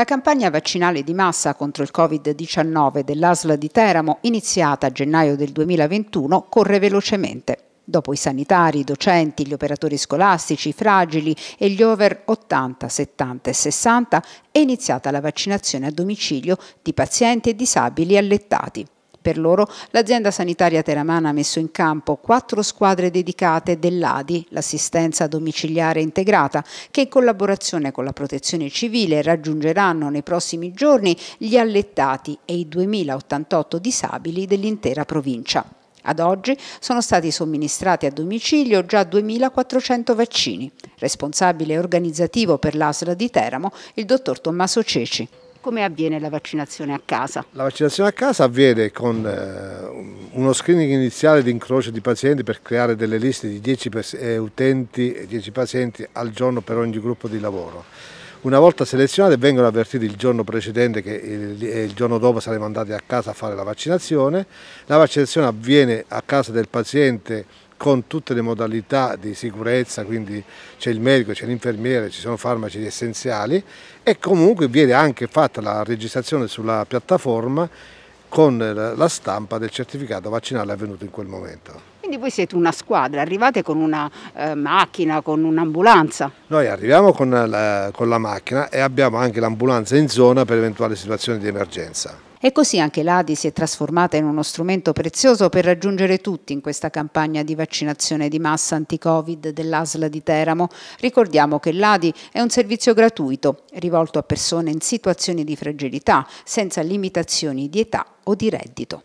La campagna vaccinale di massa contro il Covid-19 dell'ASL di Teramo, iniziata a gennaio del 2021, corre velocemente. Dopo i sanitari, i docenti, gli operatori scolastici, i fragili e gli over 80, 70 e 60, è iniziata la vaccinazione a domicilio di pazienti e disabili allettati. Per loro l'azienda sanitaria teramana ha messo in campo quattro squadre dedicate dell'ADI, l'assistenza domiciliare integrata, che in collaborazione con la protezione civile raggiungeranno nei prossimi giorni gli allettati e i 2088 disabili dell'intera provincia. Ad oggi sono stati somministrati a domicilio già 2.400 vaccini. Responsabile organizzativo per l'ASRA di Teramo, il dottor Tommaso Ceci come avviene la vaccinazione a casa? La vaccinazione a casa avviene con eh, uno screening iniziale di incrocio di pazienti per creare delle liste di 10 eh, utenti e 10 pazienti al giorno per ogni gruppo di lavoro. Una volta selezionati vengono avvertiti il giorno precedente che il, il giorno dopo saremo andati a casa a fare la vaccinazione. La vaccinazione avviene a casa del paziente con tutte le modalità di sicurezza, quindi c'è il medico, c'è l'infermiere, ci sono farmaci essenziali e comunque viene anche fatta la registrazione sulla piattaforma con la stampa del certificato vaccinale avvenuto in quel momento. Quindi voi siete una squadra, arrivate con una eh, macchina, con un'ambulanza? Noi arriviamo con la, con la macchina e abbiamo anche l'ambulanza in zona per eventuali situazioni di emergenza. E così anche l'ADI si è trasformata in uno strumento prezioso per raggiungere tutti in questa campagna di vaccinazione di massa anti-Covid dell'ASLA di Teramo. Ricordiamo che l'ADI è un servizio gratuito rivolto a persone in situazioni di fragilità, senza limitazioni di età o di reddito.